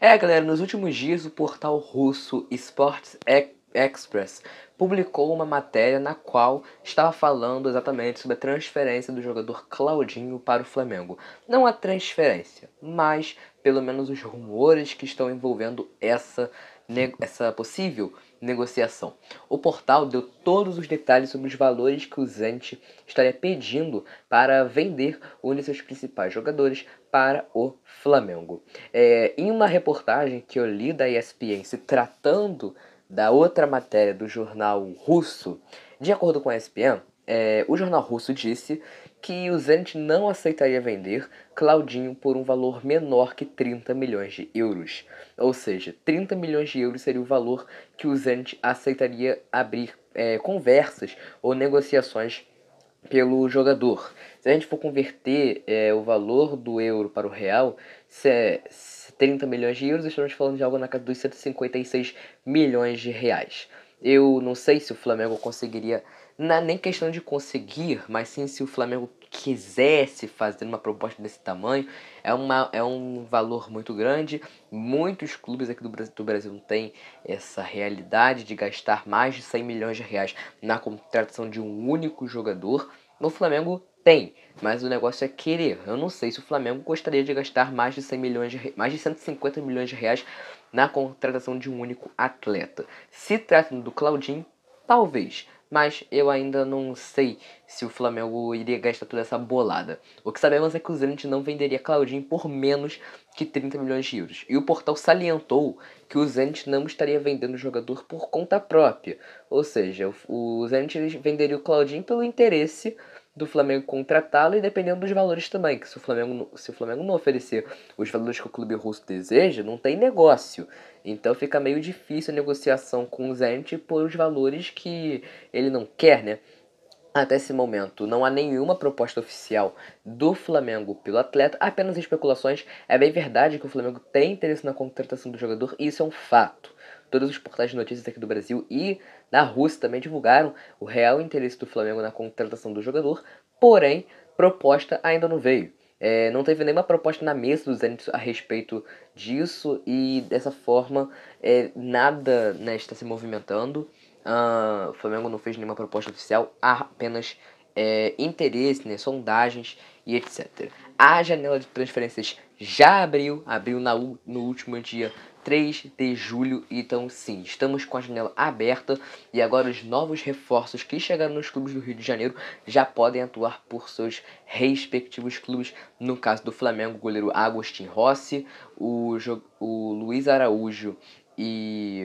É, galera, nos últimos dias o portal russo Sports Express publicou uma matéria na qual estava falando exatamente sobre a transferência do jogador Claudinho para o Flamengo. Não a transferência, mas pelo menos os rumores que estão envolvendo essa transferência essa possível negociação. O portal deu todos os detalhes sobre os valores que o Zante estaria pedindo para vender um de seus principais jogadores para o Flamengo. É, em uma reportagem que eu li da ESPN se tratando da outra matéria do jornal russo, de acordo com a ESPN, é, o jornal russo disse que o Zenit não aceitaria vender Claudinho por um valor menor que 30 milhões de euros. Ou seja, 30 milhões de euros seria o valor que o Zenit aceitaria abrir é, conversas ou negociações pelo jogador. Se a gente for converter é, o valor do euro para o real, se é 30 milhões de euros, estamos falando de algo na casa dos 156 milhões de reais. Eu não sei se o Flamengo conseguiria não é nem questão de conseguir, mas sim se o Flamengo quisesse fazer uma proposta desse tamanho, é, uma, é um valor muito grande. Muitos clubes aqui do Brasil, do Brasil têm essa realidade de gastar mais de 100 milhões de reais na contratação de um único jogador. No Flamengo tem, mas o negócio é querer. Eu não sei se o Flamengo gostaria de gastar mais de 100 milhões de, mais de 150 milhões de reais na contratação de um único atleta. Se tratando do Claudinho, talvez mas eu ainda não sei se o Flamengo iria gastar toda essa bolada. O que sabemos é que o Zenit não venderia Claudinho por menos que 30 milhões de euros. E o portal salientou que o Zenit não estaria vendendo o jogador por conta própria. Ou seja, o Zenit venderia o Claudinho pelo interesse do Flamengo contratá-lo e dependendo dos valores também, que se o Flamengo, se o Flamengo não oferecer os valores que o clube russo deseja, não tem negócio. Então fica meio difícil a negociação com o Zenit por os valores que ele não quer, né? Até esse momento, não há nenhuma proposta oficial do Flamengo pelo atleta, apenas especulações. É bem verdade que o Flamengo tem interesse na contratação do jogador, e isso é um fato. Todos os portais de notícias aqui do Brasil e na Rússia também divulgaram o real interesse do Flamengo na contratação do jogador, porém, proposta ainda não veio. É, não teve nenhuma proposta na mesa dos Zenit a respeito disso e dessa forma é, nada né, está se movimentando. Uh, o Flamengo não fez nenhuma proposta oficial, há apenas é, interesse, né, sondagens e etc. A janela de transferências já abriu, abriu na, no último dia 3 de julho, então sim, estamos com a janela aberta e agora os novos reforços que chegaram nos clubes do Rio de Janeiro já podem atuar por seus respectivos clubes. No caso do Flamengo, o goleiro Agostinho Rossi, o, o Luiz Araújo e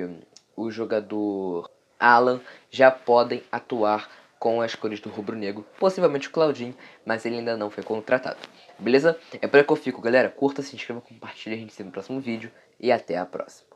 o jogador Alan já podem atuar com as cores do rubro-negro, possivelmente o Claudinho, mas ele ainda não foi contratado. Beleza? É por aí que eu fico, galera. Curta, se inscreva, compartilha a gente se vê no próximo vídeo e até a próxima.